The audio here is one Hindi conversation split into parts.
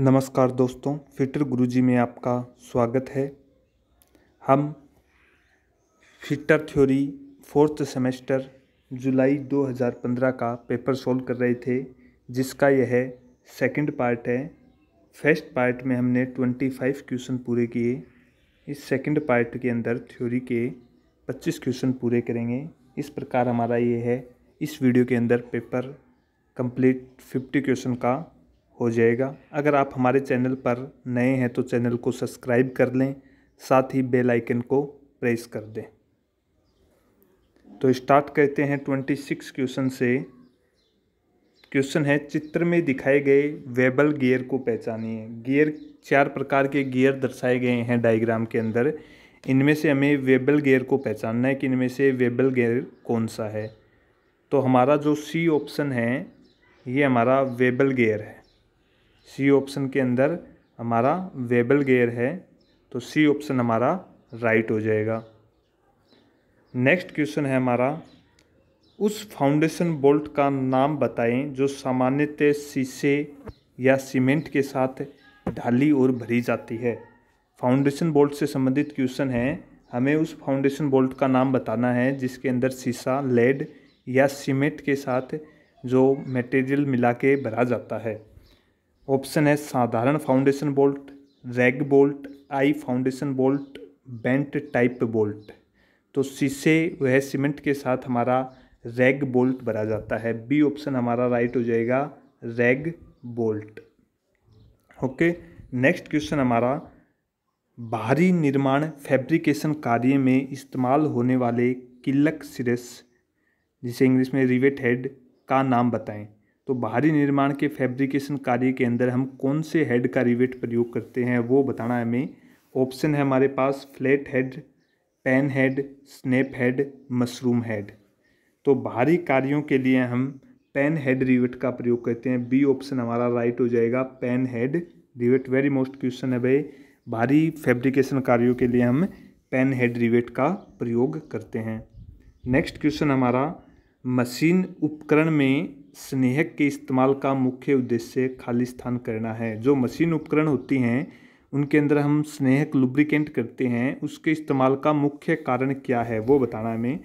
नमस्कार दोस्तों फिटर गुरुजी में आपका स्वागत है हम फिटर थ्योरी फोर्थ सेमेस्टर जुलाई 2015 का पेपर सॉल्व कर रहे थे जिसका यह सेकंड पार्ट है फर्स्ट पार्ट में हमने 25 क्वेश्चन पूरे किए इस सेकंड पार्ट के अंदर थ्योरी के 25 क्वेश्चन पूरे करेंगे इस प्रकार हमारा ये है इस वीडियो के अंदर पेपर कंप्लीट 50 क्वेश्चन का हो जाएगा अगर आप हमारे चैनल पर नए हैं तो चैनल को सब्सक्राइब कर लें साथ ही बेल आइकन को प्रेस कर दें तो स्टार्ट करते हैं ट्वेंटी सिक्स क्वेश्चन से क्वेश्चन है चित्र में दिखाए गए वेबल गियर को पहचानिए गियर चार प्रकार के गियर दर्शाए गए हैं डायग्राम के अंदर इनमें से हमें वेबल गियर को पहचानना है कि इनमें से वेबल गियर कौन सा है तो हमारा जो सी ऑप्शन है ये हमारा वेबल गियर है सी ऑप्शन के अंदर हमारा वेबल गेयर है तो सी ऑप्शन हमारा राइट हो जाएगा नेक्स्ट क्वेश्चन है हमारा उस फाउंडेशन बोल्ट का नाम बताएं जो सामान्यतः शीशे या सीमेंट के साथ ढाली और भरी जाती है फाउंडेशन बोल्ट से संबंधित क्वेश्चन है हमें उस फाउंडेशन बोल्ट का नाम बताना है जिसके अंदर शीशा लेड या सीमेंट के साथ जो मटेरियल मिला के भरा जाता है ऑप्शन है साधारण foundation bolt rag bolt eye foundation bolt bent type bolt तो शीशे वह सीमेंट के साथ हमारा रैग बोल्ट भरा जाता है बी ऑप्शन हमारा राइट हो जाएगा rag bolt okay next question हमारा भारी निर्माण फैब्रिकेशन कार्य में इस्तेमाल होने वाले किलक सिरस जिसे इंग्लिश में रिवेट हेड का नाम बताएं तो बाहरी निर्माण के फैब्रिकेशन कार्य के अंदर हम कौन से हेड का रिवेट प्रयोग करते हैं वो बताना है हमें ऑप्शन है हमारे पास flat head pan head snap head mushroom head तो बाहरी कार्यों के लिए हम पेन हेड रिवेट का प्रयोग करते हैं बी ऑप्शन हमारा राइट हो जाएगा pan head rivet very most question है भाई भारी फैब्रिकेशन कार्यों के लिए हम पेन हेड रिवेट का प्रयोग करते हैं नेक्स्ट क्वेश्चन हमारा मशीन उपकरण में स्नेहक के इस्तेमाल का मुख्य उद्देश्य खाली स्थान करना है जो मशीन उपकरण होती हैं उनके अंदर हम स्नेहक लुब्रिकेंट करते हैं उसके इस्तेमाल का मुख्य कारण क्या है वो बताना हमें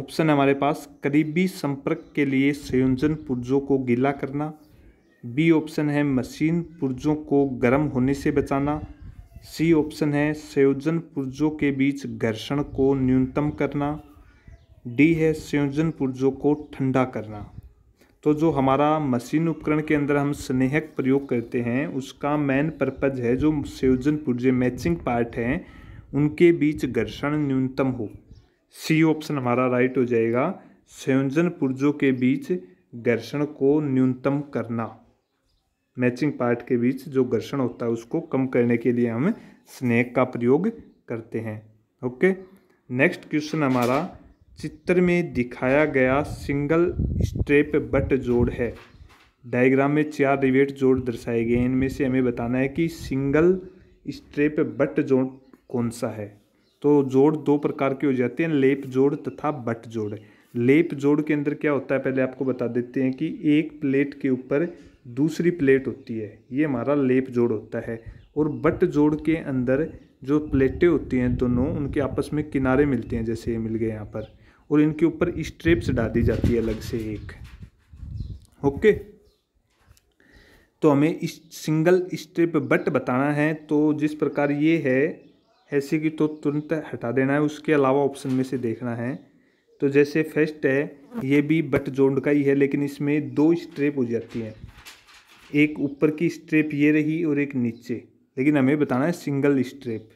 ऑप्शन हमारे पास करीबी संपर्क के लिए संयोजन पुर्जों को गीला करना बी ऑप्शन है मशीन पुर्जों को गर्म होने से बचाना सी ऑप्शन है संयोजन पुर्जों के बीच घर्षण को न्यूनतम करना डी है संयोजन पुर्जों को ठंडा करना तो जो हमारा मशीन उपकरण के अंदर हम स्नेहक प्रयोग करते हैं उसका मेन पर्पज है जो संयोजन पुर्जे मैचिंग पार्ट हैं उनके बीच घर्षण न्यूनतम हो सी ऑप्शन हमारा राइट हो जाएगा संयोजन पुर्जों के बीच घर्षण को न्यूनतम करना मैचिंग पार्ट के बीच जो घर्षण होता है उसको कम करने के लिए हम स्नेक का प्रयोग करते हैं ओके नेक्स्ट क्वेश्चन हमारा चित्र में दिखाया गया सिंगल स्ट्रेप बट जोड़ है डायग्राम में चार रिवेट जोड़ दर्शाए गए हैं इनमें से हमें बताना है कि सिंगल स्ट्रेप बट जोड़ कौन सा है तो जोड़ दो प्रकार के हो जाते हैं लेप जोड़ तथा बट जोड़ लेप जोड़ के अंदर क्या होता है पहले आपको बता देते हैं कि एक प्लेट के ऊपर दूसरी प्लेट होती है ये हमारा लेप जोड़ होता है और बट जोड़ के अंदर जो प्लेटें होती हैं दोनों उनके आपस में किनारे मिलते हैं जैसे ये मिल गए यहाँ पर और इनके ऊपर स्ट्रिप्स डाल दी जाती है अलग से एक ओके तो हमें इस सिंगल स्ट्रिप बट बताना है तो जिस प्रकार ये है ऐसे की तो तुरंत हटा देना है उसके अलावा ऑप्शन में से देखना है तो जैसे फर्स्ट है ये भी बट जोड़ का ही है लेकिन इसमें दो स्ट्रेप हो जाती हैं एक ऊपर की स्ट्रेप ये रही और एक नीचे लेकिन हमें बताना है सिंगल स्ट्रेप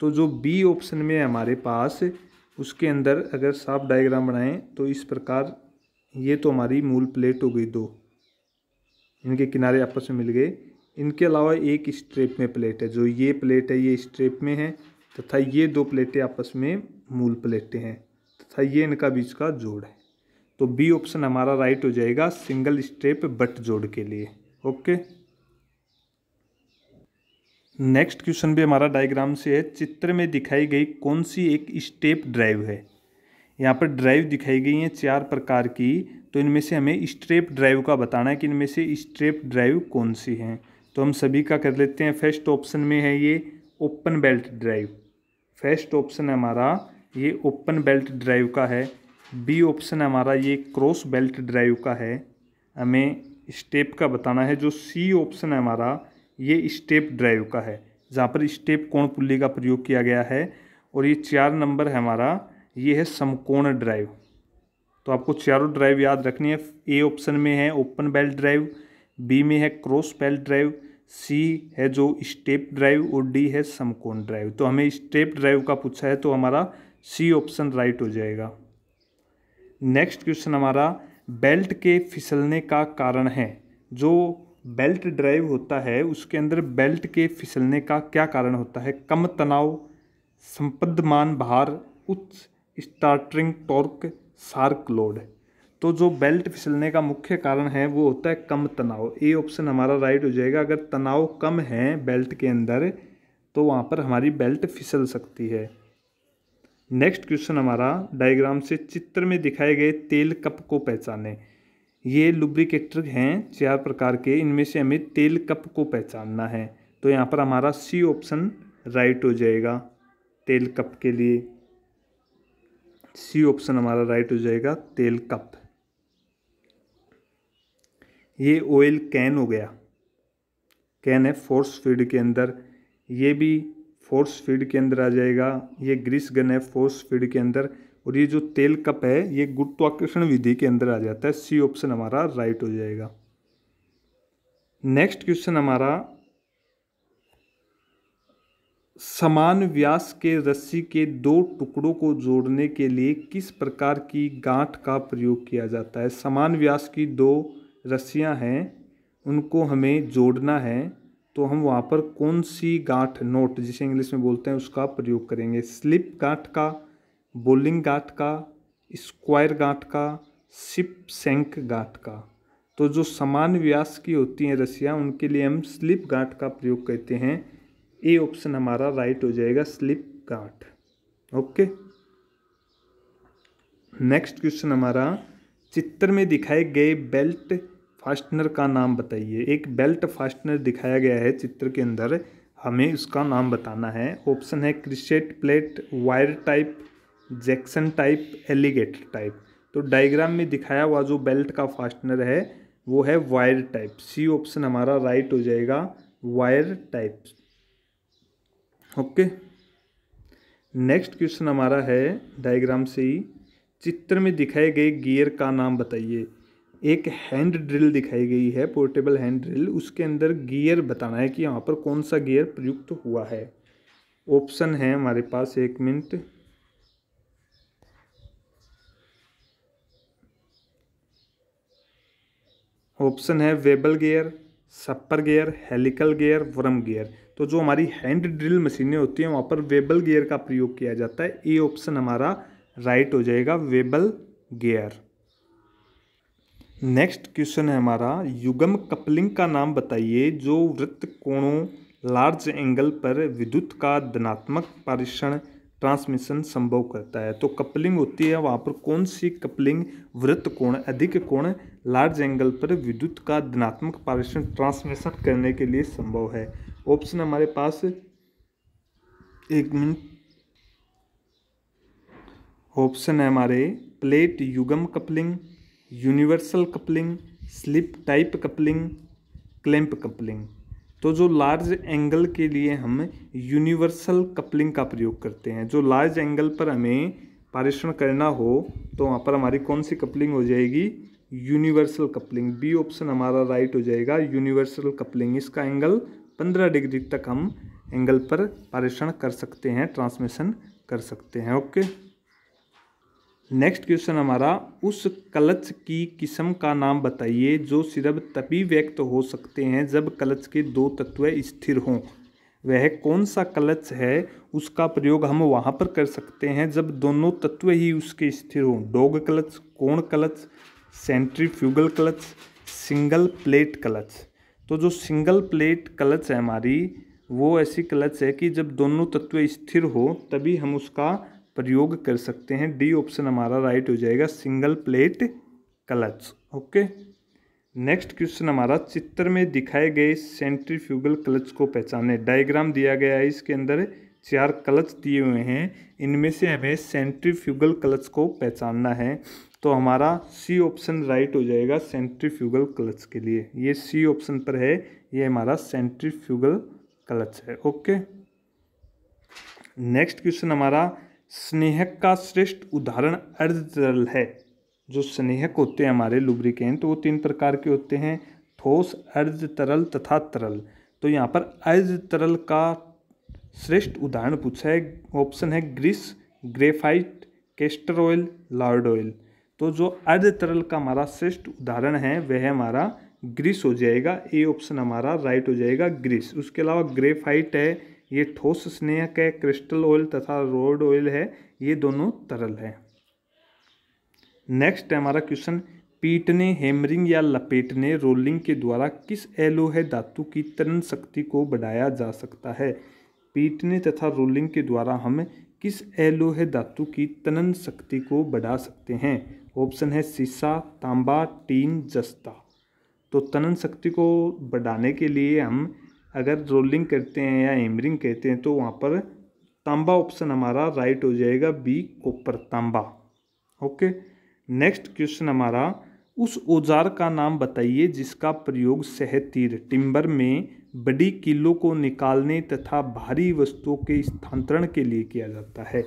तो जो बी ऑप्शन में है हमारे पास उसके अंदर अगर साफ डायग्राम बनाएं तो इस प्रकार ये तो हमारी मूल प्लेट हो गई दो इनके किनारे आपस में मिल गए इनके अलावा एक स्ट्रेप में प्लेट है जो ये प्लेट है ये स्ट्रेप में है तथा ये दो प्लेटें आपस में मूल प्लेटें हैं तथा ये इनका बीच का जोड़ है तो बी ऑप्शन हमारा राइट हो जाएगा सिंगल स्ट्रेप बट जोड़ के लिए ओके नेक्स्ट क्वेश्चन भी हमारा डायग्राम से है चित्र में दिखाई गई कौन सी एक स्टेप ड्राइव है यहाँ पर ड्राइव दिखाई गई हैं चार प्रकार की तो इनमें से हमें स्ट्रेप ड्राइव का बताना है कि इनमें से स्ट्रेप ड्राइव कौन सी हैं तो हम सभी का कर लेते हैं फर्स्ट ऑप्शन में है ये open belt drive first option हमारा ये ओपन बेल्ट ड्राइव का है बी ऑप्शन हमारा ये क्रॉस बेल्ट ड्राइव का है हमें स्टेप का बताना है जो सी ऑप्शन है हमारा ये स्टेप ड्राइव का है जहाँ पर स्टेप कोण पुल्ली का प्रयोग किया गया है और ये चार नंबर है हमारा ये है समकोण ड्राइव तो आपको चारों ड्राइव याद रखनी है ए ऑप्शन में है ओपन बेल्ट ड्राइव बी में है क्रॉस बेल्ट ड्राइव सी है जो स्टेप ड्राइव और डी है समकोण ड्राइव तो हमें स्टेप ड्राइव का पूछा है तो हमारा सी ऑप्शन राइट हो जाएगा नेक्स्ट क्वेश्चन हमारा बेल्ट के फिसलने का कारण है जो बेल्ट ड्राइव होता है उसके अंदर बेल्ट के फिसलने का क्या कारण होता है कम तनाव संपदमान भार उच्च स्टार्टरिंग टॉर्क सार्क लोड तो जो बेल्ट फिसलने का मुख्य कारण है वो होता है कम तनाव ए ऑप्शन हमारा राइट हो जाएगा अगर तनाव कम है बेल्ट के अंदर तो वहाँ पर हमारी बेल्ट फिसल सकती है नेक्स्ट क्वेश्चन हमारा डायग्राम से चित्र में दिखाए गए तेल कप को पहचानें ये लुब्रिकेटर हैं चार प्रकार के इनमें से हमें तेल कप को पहचानना है तो यहाँ पर हमारा सी ऑप्शन राइट हो जाएगा तेल कप के लिए सी ऑप्शन हमारा राइट हो जाएगा तेल कप ये ऑयल कैन हो गया कैन है फोर्स फीड के अंदर ये भी फोर्स फील्ड के अंदर आ जाएगा ये ग्रीस गन है फोर्स फीड के अंदर और ये जो तेल कप है ये गुरुत्वाकर्षण विधि के अंदर आ जाता है सी ऑप्शन हमारा राइट हो जाएगा नेक्स्ट क्वेश्चन हमारा समान व्यास के रस्सी के दो टुकड़ों को जोड़ने के लिए किस प्रकार की गांठ का प्रयोग किया जाता है समान व्यास की दो रस्सियां हैं उनको हमें जोड़ना है तो हम वहाँ पर कौन सी गांठ नोट जिसे इंग्लिश में बोलते हैं उसका प्रयोग करेंगे स्लिप गांठ का बोलिंग गाँठ का स्क्वायर गाँठ का सिप सेंक गाँठ का तो जो समान व्यास की होती हैं रसियाँ उनके लिए हम स्लिप गाँठ का प्रयोग करते हैं ए ऑप्शन हमारा राइट हो जाएगा स्लिप गाँठ ओके नेक्स्ट क्वेश्चन हमारा चित्र में दिखाए गए बेल्ट फास्टनर का नाम बताइए एक बेल्ट फास्टनर दिखाया गया है चित्र के अंदर हमें उसका नाम बताना है ऑप्शन है crescent plate wire type Jackson type alligator type तो डायग्राम में दिखाया हुआ जो बेल्ट का फास्टनर है वो है वायर टाइप सी ऑप्शन हमारा राइट हो जाएगा wire type okay next question हमारा है डायग्राम से ही चित्र में दिखाए गए गियर का नाम बताइए एक हैंड ड्रिल दिखाई गई है पोर्टेबल हैंड ड्रिल उसके अंदर गियर बताना है कि यहाँ पर कौन सा गियर प्रयुक्त हुआ है ऑप्शन है हमारे पास एक मिनट ऑप्शन है bevel gear spur gear helical gear worm gear तो जो हमारी हैंड ड्रिल मशीनें होती हैं वहाँ पर वेबल गेयर का प्रयोग किया जाता है ए ऑप्शन हमारा राइट हो जाएगा वेबल गेयर नेक्स्ट क्वेश्चन है हमारा युगम कपलिंग का नाम बताइए जो वृत्त कोणों लार्ज एंगल पर विद्युत का धनात्मक परीक्षण ट्रांसमिशन संभव करता है तो कपलिंग होती है वहाँ पर कौन सी कपलिंग वृत्त कोण अधिक कोण लार्ज एंगल पर विद्युत का धनात्मक पारेषण ट्रांसमिशन करने के लिए संभव है ऑप्शन हमारे पास एक मिनट ऑप्शन है हमारे प्लेट युगम coupling universal coupling slip type coupling clamp coupling तो जो लार्ज एंगल के लिए हम यूनिवर्सल कपलिंग का प्रयोग करते हैं जो लार्ज एंगल पर हमें पारेषण करना हो तो वहाँ पर हमारी कौन सी कपलिंग हो जाएगी यूनिवर्सल कपलिंग बी ऑप्शन हमारा राइट हो जाएगा यूनिवर्सल कपलिंग इसका एंगल पंद्रह डिग्री तक हम एंगल पर परीक्षण कर सकते हैं ट्रांसमिशन कर सकते हैं ओके नेक्स्ट क्वेश्चन हमारा उस कलच की किस्म का नाम बताइए जो सिर्फ तभी व्यक्त हो सकते हैं जब कलच के दो तत्व स्थिर हों वह कौन सा कलच है उसका प्रयोग हम वहाँ पर कर सकते हैं जब दोनों तत्व ही उसके स्थिर हों dog clutch cone clutch centrifugal clutch single plate clutch तो जो सिंगल प्लेट क्लच है हमारी वो ऐसी क्लच है कि जब दोनों तत्व स्थिर हो तभी हम उसका प्रयोग कर सकते हैं डी ऑप्शन हमारा राइट हो जाएगा single plate clutch okay next question हमारा चित्र में दिखाए गए सेंट्रीफ्यूगल क्लच को पहचाने डायग्राम दिया गया है इसके अंदर चार क्लच दिए हुए हैं इनमें से हमें सेंट्रीफ्यूगल क्लच को पहचानना है तो हमारा सी ऑप्शन राइट हो जाएगा सेंट्रीफ्यूगल क्लच के लिए ये सी ऑप्शन पर है ये हमारा सेंट्रीफ्यूगल क्लच है ओके नेक्स्ट क्वेश्चन हमारा स्नेहक का श्रेष्ठ उदाहरण अर्ध तरल है जो स्नेहक होते हैं हमारे लुब्रिकेंट तो वो तीन प्रकार के होते हैं ठोस अर्ध तरल तथा तरल तो यहाँ पर अर्ध तरल का श्रेष्ठ उदाहरण पूछा है ऑप्शन है grease graphite castor oil lard oil तो जो अर्ध तरल का हमारा श्रेष्ठ उदाहरण है वह हमारा ग्रीस हो जाएगा ए ऑप्शन हमारा राइट हो जाएगा ग्रीस उसके अलावा ग्रेफाइट है ये ठोस स्नेहक है क्रिस्टल ऑयल तथा रोड ऑयल है ये दोनों तरल है नेक्स्ट है हमारा क्वेश्चन पीटने हेमरिंग या लपेटने रोलिंग के द्वारा किस एलोहे धातु की तरन शक्ति को बढ़ाया जा सकता है पीटने तथा रोलिंग के द्वारा हम किस एलोह धातु की तनन शक्ति को बढ़ा सकते हैं ऑप्शन है सीसा तांबा टीन जस्ता तो तनन शक्ति को बढ़ाने के लिए हम अगर रोलिंग करते हैं या हेमरिंग कहते हैं तो वहाँ पर तांबा ऑप्शन हमारा राइट हो जाएगा बी कोपर तांबा ओके नेक्स्ट क्वेश्चन हमारा उस औजार का नाम बताइए जिसका प्रयोग सह तीर टिम्बर में बड़ी किलो को निकालने तथा भारी वस्तुओं के स्थानांतरण के लिए किया जाता है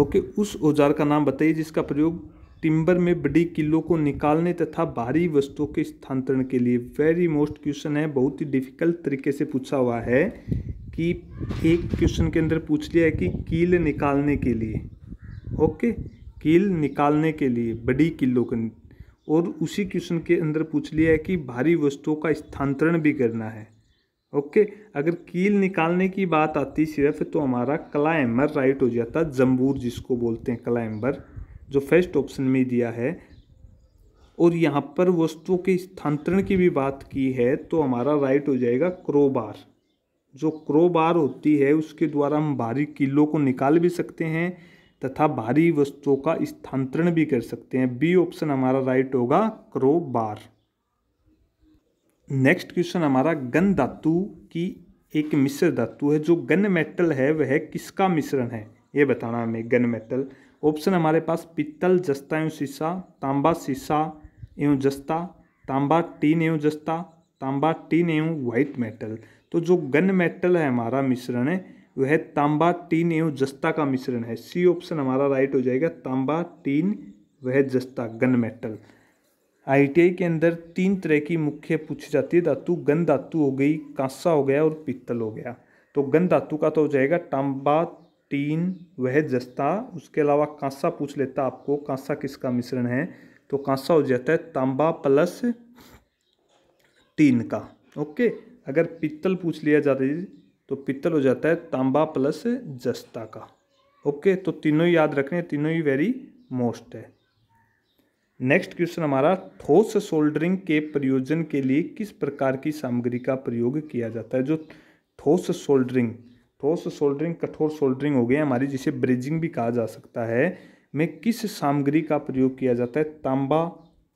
ओके उस औजार का नाम बताइए जिसका प्रयोग टिम्बर में बड़ी किलों को निकालने तथा भारी वस्तुओं के स्थानांतरण के लिए वेरी मोस्ट क्वेश्चन है बहुत ही डिफिकल्ट तरीके से पूछा हुआ है कि एक क्वेश्चन के अंदर पूछ लिया है कि कील निकालने के लिए ओके कील निकालने के लिए बड़ी किलों के और उसी क्वेश्चन के अंदर पूछ लिया है कि भारी वस्तुओं का स्थानांतरण भी करना है ओके अगर कील निकालने की बात आती सिर्फ तो हमारा क्लाइंबर राइट हो जाता जम्बूर जिसको बोलते हैं क्लाइंबर जो फर्स्ट ऑप्शन में दिया है और यहाँ पर वस्तुओं के स्थानांतरण की भी बात की है तो हमारा राइट हो जाएगा क्रोबार जो क्रोबार होती है उसके द्वारा हम भारी किलों को निकाल भी सकते हैं तथा भारी वस्तुओं का स्थानांतरण भी कर सकते हैं बी ऑप्शन हमारा राइट होगा क्रोबार नेक्स्ट क्वेश्चन हमारा गन धातु की एक मिश्र धातु है जो गन मेटल है वह किसका मिश्रण है ये बताना हमें गन मेटल ऑप्शन हमारे पास पित्तल जस्ता एवं शीशा तांबा शीशा एवं जस्ता तांबा टीन एवं जस्ता तांबा टीन एवं व्हाइट मेटल तो जो गन मेटल है हमारा मिश्रण है वह तांबा टीन एवं जस्ता का मिश्रण है सी ऑप्शन हमारा राइट हो जाएगा तांबा टीन वह जस्ता गन मेटल आईटीआई के अंदर तीन तरह की मुख्य पूछी जाती है धातु गन धातु हो गई कांसा हो गया और पीतल हो गया तो गन धातु का तो हो जाएगा तांबा टीन वह जस्ता उसके अलावा कांसा पूछ लेता आपको कांसा किसका मिश्रण है तो कांसा हो जाता है तांबा प्लस टीन का ओके अगर पित्तल पूछ लिया जाता है तो पित्तल हो जाता है तांबा प्लस जस्ता का ओके तो तीनों ही याद रखने तीनों ही वेरी मोस्ट है नेक्स्ट क्वेश्चन हमारा ठोस सोल्डरिंग के प्रयोजन के लिए किस प्रकार की सामग्री का प्रयोग किया जाता है जो ठोस सोल्डरिंग ठोस सोल्डरिंग कठोर सोल्डरिंग हो गए हमारी जिसे ब्रिजिंग भी कहा जा सकता है में किस सामग्री का प्रयोग किया जाता है तांबा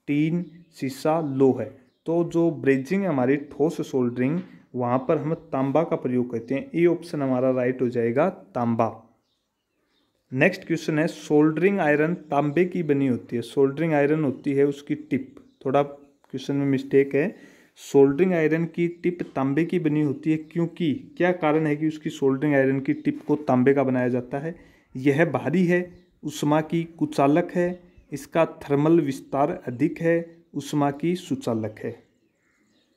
टीन शीशा लो है तो जो है हमारी ठोस सोल्डरिंग वहाँ पर हम तांबा का प्रयोग करते हैं ए ऑप्शन हमारा राइट हो जाएगा तांबा नेक्स्ट क्वेश्चन है सोल्डरिंग आयरन तांबे की बनी होती है सोल्डरिंग आयरन होती है उसकी टिप थोड़ा क्वेश्चन में मिस्टेक है सोल्डरिंग आयरन की टिप तांबे की बनी होती है क्योंकि क्या कारण है कि उसकी सोल्डरिंग आयरन की टिप को तांबे का बनाया जाता है यह भारी है उषमा की कुचालक है इसका थर्मल विस्तार अधिक है उषमा की सुचालक है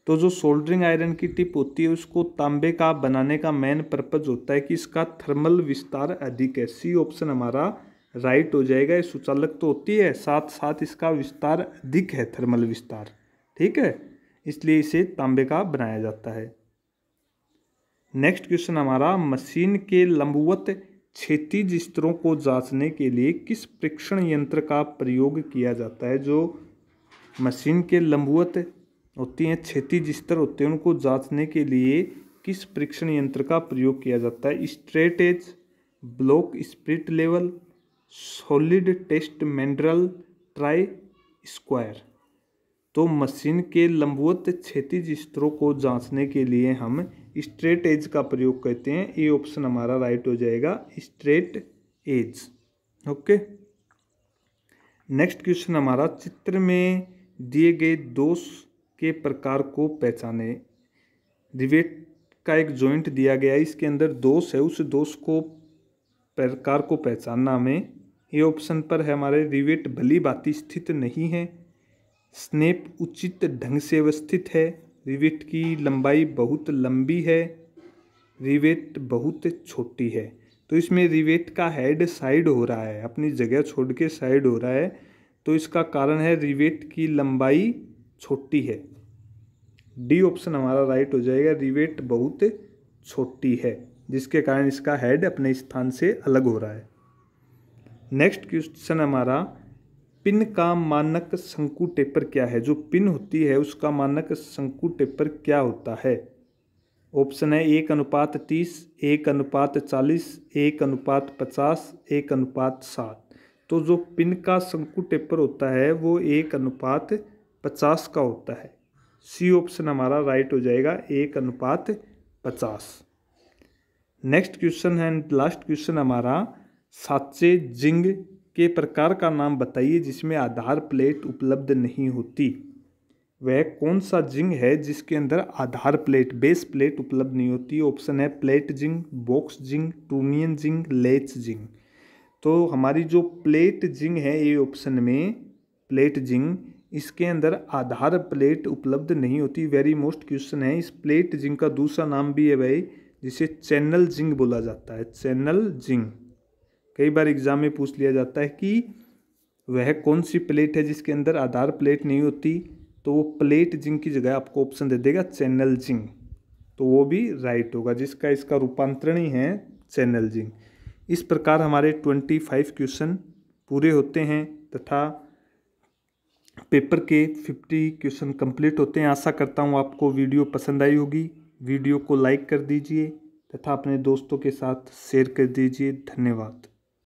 तो जो सोल्डरिंग आयरन की टिप होती है उसको तांबे का बनाने का मेन पर्पज होता है कि इसका थर्मल विस्तार अधिक है सी ऑप्शन हमारा राइट हो जाएगा ये सुचालक तो होती है साथ साथ इसका विस्तार अधिक है थर्मल विस्तार ठीक है इसलिए इसे तांबे का बनाया जाता है नेक्स्ट क्वेश्चन हमारा मशीन के लंबवत क्षतिज स्तरों को जांचने के लिए किस परीक्षण यंत्र का प्रयोग किया जाता है जो मशीन के लंबवत होती हैं क्षेत्रीय स्तर होते हैं उनको जांचने के लिए किस परीक्षण यंत्र का प्रयोग किया जाता है straight edge block spirit level solid test mineral try square तो मशीन के लंबवत क्षैतिज स्तरों को जांचने के लिए हम स्ट्रेट एज का प्रयोग करते हैं ये ऑप्शन हमारा राइट हो जाएगा straight edge okay next question हमारा चित्र में दिए गए दोष के प्रकार को पहचाने रिवेट का एक जॉइंट दिया गया है इसके अंदर दोष है उस दोष को प्रकार को पहचानना में ये ऑप्शन पर है हमारे रिवेट भली बाती स्थित नहीं है स्नेप उचित ढंग से अवस्थित है रिवेट की लंबाई बहुत लंबी है रिवेट बहुत छोटी है तो इसमें रिवेट का हेड साइड हो रहा है अपनी जगह छोड़ के साइड हो रहा है तो इसका कारण है रिवेट की लंबाई छोटी है डी ऑप्शन हमारा राइट हो जाएगा रिवेट बहुत छोटी है जिसके कारण इसका हेड अपने स्थान से अलग हो रहा है नेक्स्ट क्वेश्चन हमारा पिन का मानक शंकु टेपर क्या है जो पिन होती है उसका मानक शंकु टेपर क्या होता है ऑप्शन है एक अनुपात तीस एक अनुपात चालीस एक अनुपात पचास एक अनुपात सात तो जो पिन का शंकु टेपर होता है वो एक अनुपात पचास का होता है सी ऑप्शन हमारा राइट हो जाएगा एक अनुपात पचास नेक्स्ट क्वेश्चन है एंड लास्ट क्वेश्चन हमारा साचे जिंग के प्रकार का नाम बताइए जिसमें आधार प्लेट उपलब्ध नहीं होती वह कौन सा जिंग है जिसके अंदर आधार प्लेट बेस प्लेट उपलब्ध नहीं होती ऑप्शन है plate jig box jig trunnion jig leaf jig तो हमारी जो प्लेट जिंग है ये ऑप्शन में प्लेट जिंग इसके अंदर आधार प्लेट उपलब्ध नहीं होती वेरी मोस्ट क्वेश्चन है इस प्लेट जिंग का दूसरा नाम भी है भाई जिसे चैनल जिंग बोला जाता है चैनल जिंग कई बार एग्जाम में पूछ लिया जाता है कि वह कौन सी प्लेट है जिसके अंदर आधार प्लेट नहीं होती तो वो प्लेट जिंग की जगह आपको ऑप्शन दे देगा चैनल जिंग तो वो भी राइट होगा जिसका इसका रूपांतरण ही है चैनल जिंग इस प्रकार हमारे ट्वेंटी फाइव क्वेश्चन पूरे होते हैं तथा पेपर के 50 क्वेश्चन कंप्लीट होते हैं आशा करता हूँ आपको वीडियो पसंद आई होगी वीडियो को लाइक कर दीजिए तथा अपने दोस्तों के साथ शेयर कर दीजिए धन्यवाद